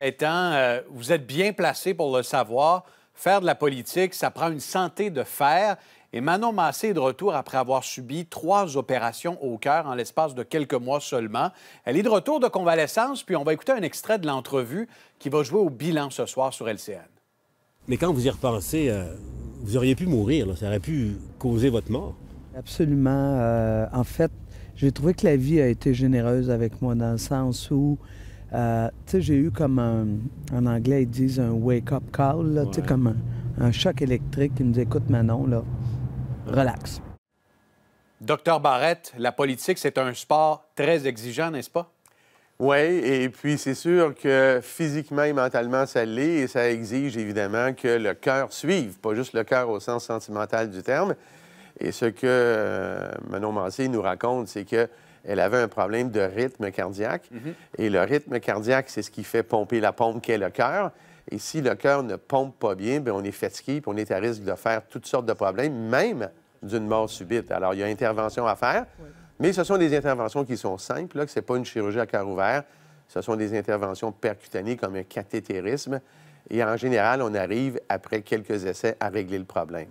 étant, euh, vous êtes bien placé pour le savoir. Faire de la politique, ça prend une santé de fer. Et Manon Massé est de retour après avoir subi trois opérations au cœur en l'espace de quelques mois seulement. Elle est de retour de convalescence, puis on va écouter un extrait de l'entrevue qui va jouer au bilan ce soir sur LCN. Mais quand vous y repensez, euh, vous auriez pu mourir, ça aurait pu causer votre mort. Absolument. Euh, en fait, j'ai trouvé que la vie a été généreuse avec moi dans le sens où euh, tu j'ai eu comme un, en anglais, ils disent un wake-up call, comme un, choc électrique qui me dit écoute, Manon, là, relax. Docteur Barrette, la politique, c'est un sport très exigeant, n'est-ce pas? Oui, et puis c'est sûr que physiquement et mentalement, ça l'est, et ça exige évidemment que le cœur suive, pas juste le cœur au sens sentimental du terme. Et ce que euh, Manon Mancé nous raconte, c'est que elle avait un problème de rythme cardiaque. Mhm. Et le rythme cardiaque, c'est ce qui fait pomper la pompe qu'est le cœur. Et si le cœur ne pompe pas bien, ben, on est fatigué, puis on est à risque de faire toutes sortes de problèmes, même d'une mort subite. Alors, il y a intervention à faire, mais ce sont des interventions qui sont simples, ce n'est pas une chirurgie à cœur ouvert. Ce sont des interventions percutanées comme un cathétérisme. Et en général, on arrive, après quelques essais, à régler le problème.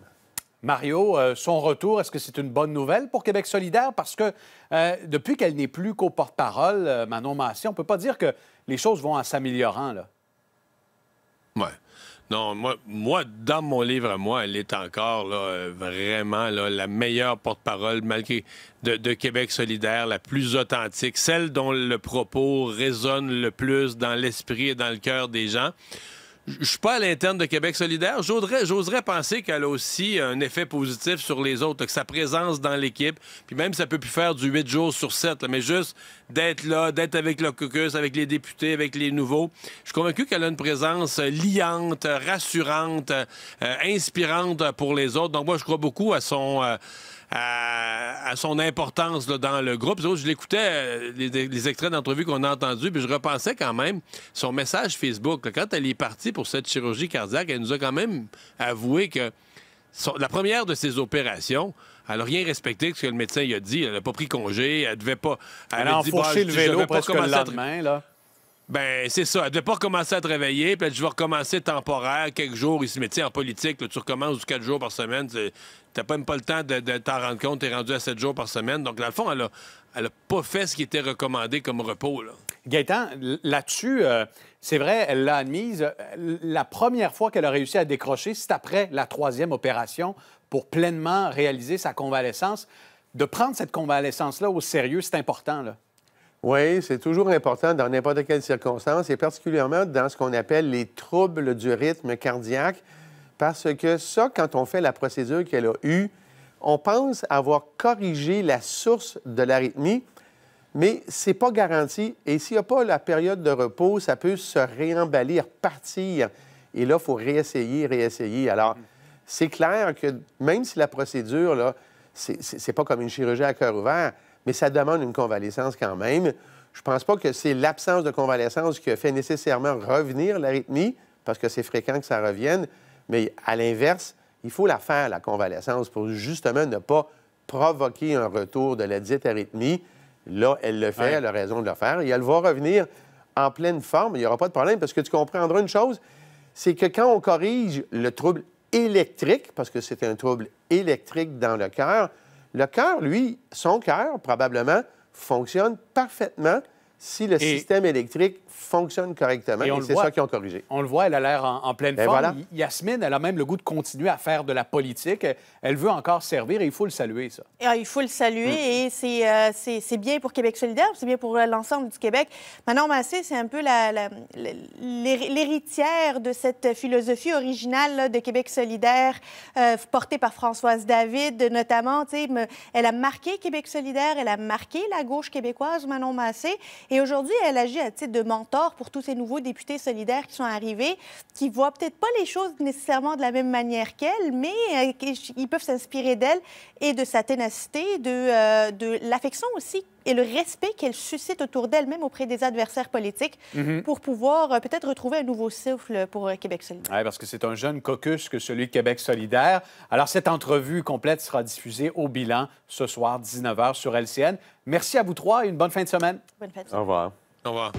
Mario, euh, son retour, est-ce que c'est une bonne nouvelle pour Québec solidaire? Parce que euh, depuis qu'elle n'est plus qu'au porte-parole, euh, Manon Massé, on ne peut pas dire que les choses vont en s'améliorant. Oui. Non, moi, dans mon livre moi, elle est encore vraiment la meilleure porte-parole malgré de, de, Québec solidaire, la plus authentique, celle dont le propos résonne le plus dans l'esprit et dans le cœur des gens je suis pas à l'interne de Québec solidaire. J'oserais penser qu'elle a aussi un effet positif sur les autres, que sa présence dans l'équipe, puis même ça peut plus faire du 8 jours sur 7, mais juste d'être là, d'être avec le caucus, avec les députés, avec les nouveaux. Je suis convaincu qu'elle a une présence euh, liante, rassurante, euh, inspirante pour les autres. Donc moi, je crois beaucoup à son... Euh, à, son importance dans le groupe. Je l'écoutais, euh, les, extraits d'entrevue qu'on a entendus, puis je repensais quand même son message Facebook. quand elle est partie pour cette chirurgie cardiaque, elle nous a quand même avoué que la première de ses opérations, elle n'a rien respecté ce que le médecin lui a dit. Elle n'a pas pris congé. Elle devait pas. Elle, a enfourché bah, le vélo presque le lendemain, là. Ben, c'est ça. Elle devait pas recommencer à travailler, puis je vais recommencer temporaire, quelques jours ici. Mais tu sais, en politique, tu recommences du 4 jours par semaine. T'as même pas le temps de, t'en rendre compte, es rendu à sept jours par semaine. Donc, dans le fond, elle a, pas fait ce qui était recommandé comme repos. Là. Gaëtan, là-dessus, euh, c'est vrai, elle l'a admise. Euh, la première fois qu'elle a réussi à décrocher, c'est après la troisième opération pour pleinement réaliser sa convalescence. De prendre cette convalescence-là au sérieux, c'est important. Là. Oui, c'est toujours important dans n'importe quelle circonstance, et particulièrement dans ce qu'on appelle les troubles du rythme cardiaque, parce que ça, quand on fait la procédure qu'elle a eue, on pense avoir corrigé la source de l'arythmie, mais ce n'est pas garanti. Et s'il n'y a pas la période de repos, ça peut se réemballer, partir. Et là, il faut réessayer, réessayer. Alors, c'est clair que même si la procédure, là, c'est pas comme une chirurgie à cœur ouvert, mais ça demande une convalescence quand même. Je pense pas que c'est l'absence de convalescence qui a fait nécessairement revenir l'arythmie, parce que c'est fréquent que ça revienne, mais à l'inverse, il faut la faire, la convalescence, pour justement ne pas provoquer un retour de la dite arythmie. Là, elle le fait, elle a raison de le faire, et elle va revenir en pleine forme, il n'y aura pas de problème, parce que tu comprendras une chose, c'est que quand on corrige le trouble électrique, parce que c'est un trouble électrique dans le cœur, le cœur, lui, son cœur, probablement, fonctionne parfaitement si le système électrique fonctionne correctement. c'est ça qu'ils ont corrigé. On le voit, elle a l'air en, pleine ben forme. Yasmine, elle a même le goût de continuer à faire de la politique. Elle, veut encore servir et il faut le saluer, ça. Euh, il faut le saluer mm. et euh, c'est, c'est, bien pour Québec solidaire, c'est bien pour euh, l'ensemble du Québec. Manon Massé, c'est un peu l'héritière de cette philosophie originale de Québec solidaire portée par Françoise David, notamment. Elle a marqué Québec solidaire, elle a marqué la gauche québécoise, Manon Massé. Et aujourd'hui, elle agit à titre de mentor pour tous ces nouveaux députés solidaires qui sont arrivés, qui voient peut-être pas les choses nécessairement de la même manière qu'elle, mais euh, ils peuvent s'inspirer d'elle et de sa ténacité, de, euh, de l'affection aussi et le respect qu'elle suscite autour d'elle-même auprès des adversaires politiques mhm. pour pouvoir euh, peut-être retrouver un nouveau souffle pour euh, Québec solidaire. Oui, parce que c'est un jeune caucus que celui de Québec solidaire. Alors, cette entrevue complète sera diffusée au bilan ce soir, 19h, sur LCN. Merci à vous trois et une bonne fin de semaine. Bonne fin de semaine. Au revoir. Au revoir.